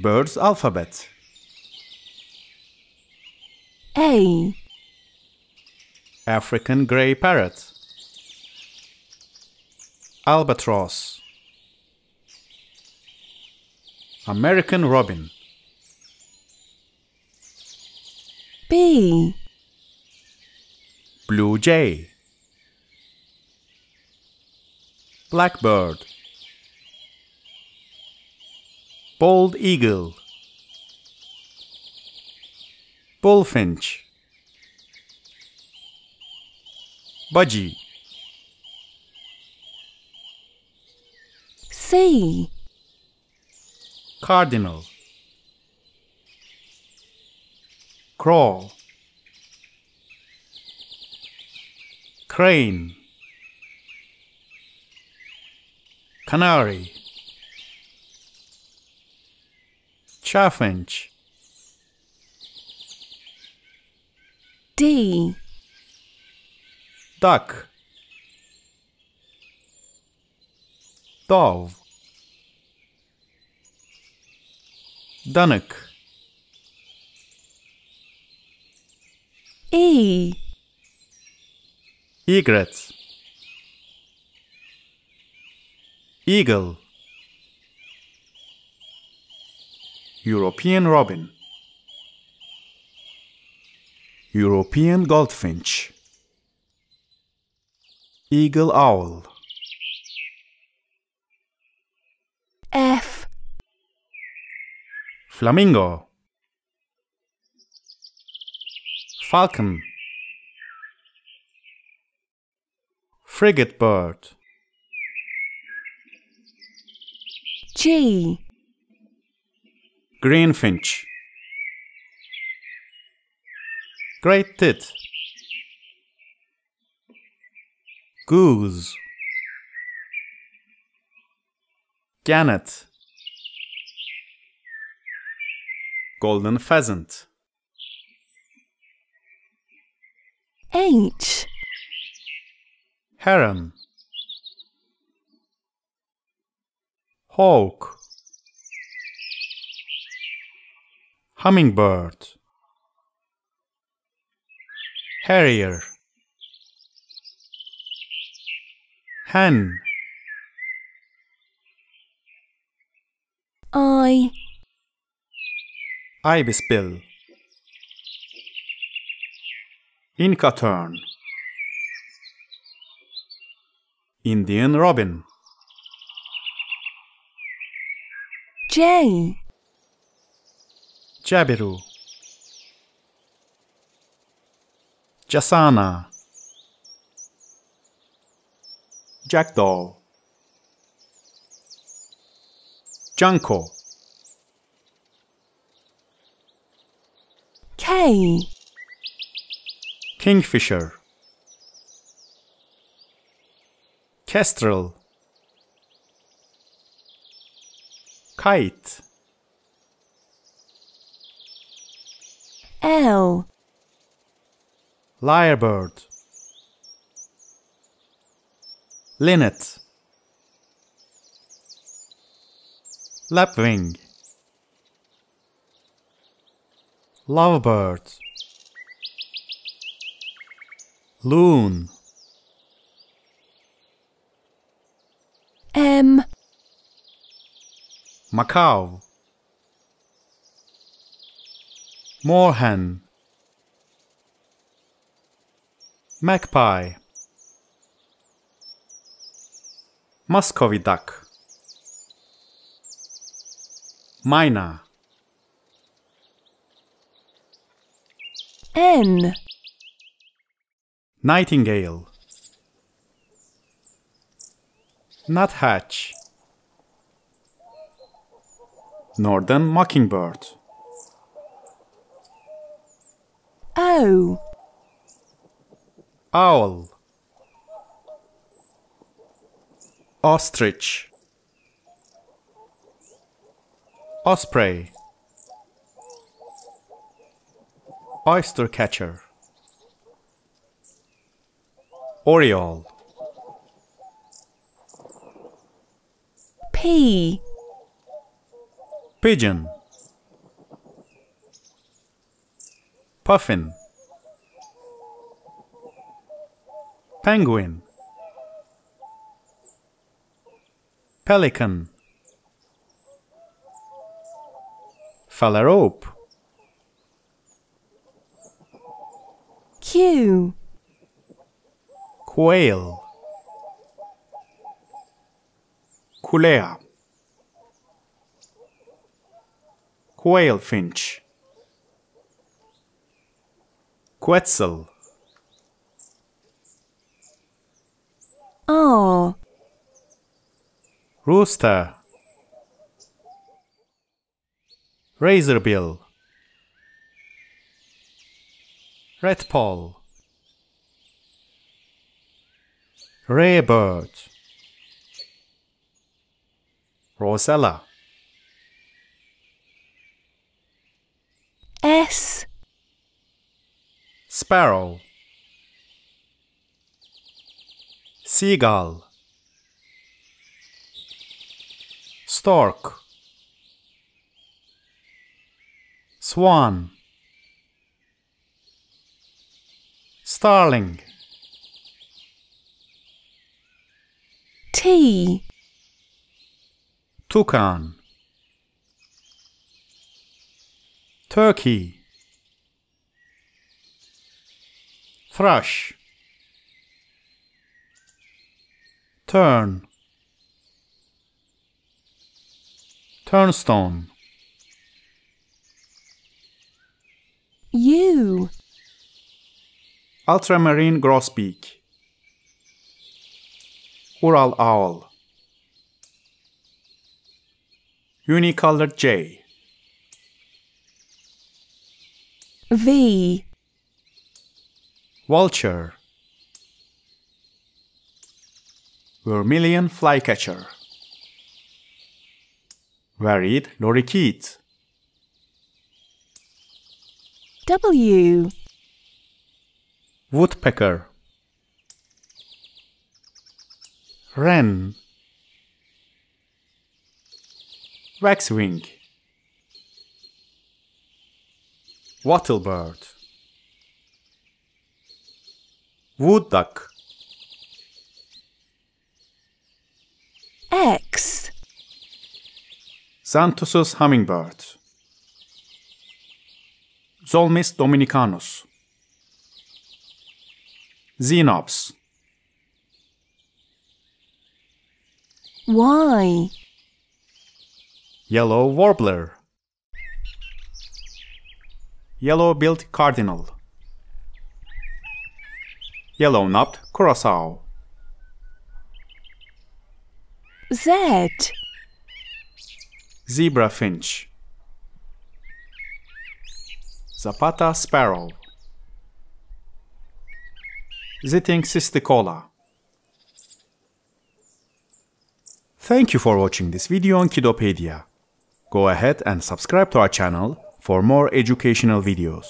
Bird's alphabet. A. African grey parrot. Albatross. American robin. B. Blue jay. Blackbird. Bald eagle. Bullfinch. Budgie. Sea. Cardinal. Crawl. Crane. Canary. Chaffinch. D. Duck. Dove. Dunnock. E. Egrets. Eagle. European robin, European goldfinch, eagle owl, F, flamingo, falcon, frigate bird. G. Greenfinch Great tit Goose Gannet Golden pheasant H Heron Hawk Hummingbird Harrier Hen I, ibis bill, Inca tern, Indian Robin Jay Jabiru Jasana Jackdaw Junko K Kingfisher Kestrel Kite L. Lyrebird. Linnet. Lapwing. Lovebird. Loon. M. Macau. Moorhen Magpie Muscovy duck Mina N Nightingale Nuthatch Northern Mockingbird Crow. Owl. Ostrich. Osprey. Oyster catcher. Oriole. P. Pigeon. Puffin. Penguin Pelican Phalarope Q Quail Culea Quailfinch Quetzal rooster razorbill Redpoll, Redbird, raybird rosella s sparrow Seagull Stork Swan Starling Tea Toucan Turkey Thrush turn turnstone you ultramarine grosbeak Ural owl unicolored jay v vulture Vermilion Flycatcher Varied Lorikeet W Woodpecker Wren Waxwing Wattlebird Wood duck Xanthus hummingbird. Zolmis dominicanus. Xenops. Why? Yellow warbler. Yellow-billed cardinal. Yellow-knobbed curassow. Z. Zebra finch. Zapata sparrow. Zitting cysticola. Thank you for watching this video on Kidopedia. Go ahead and subscribe to our channel for more educational videos.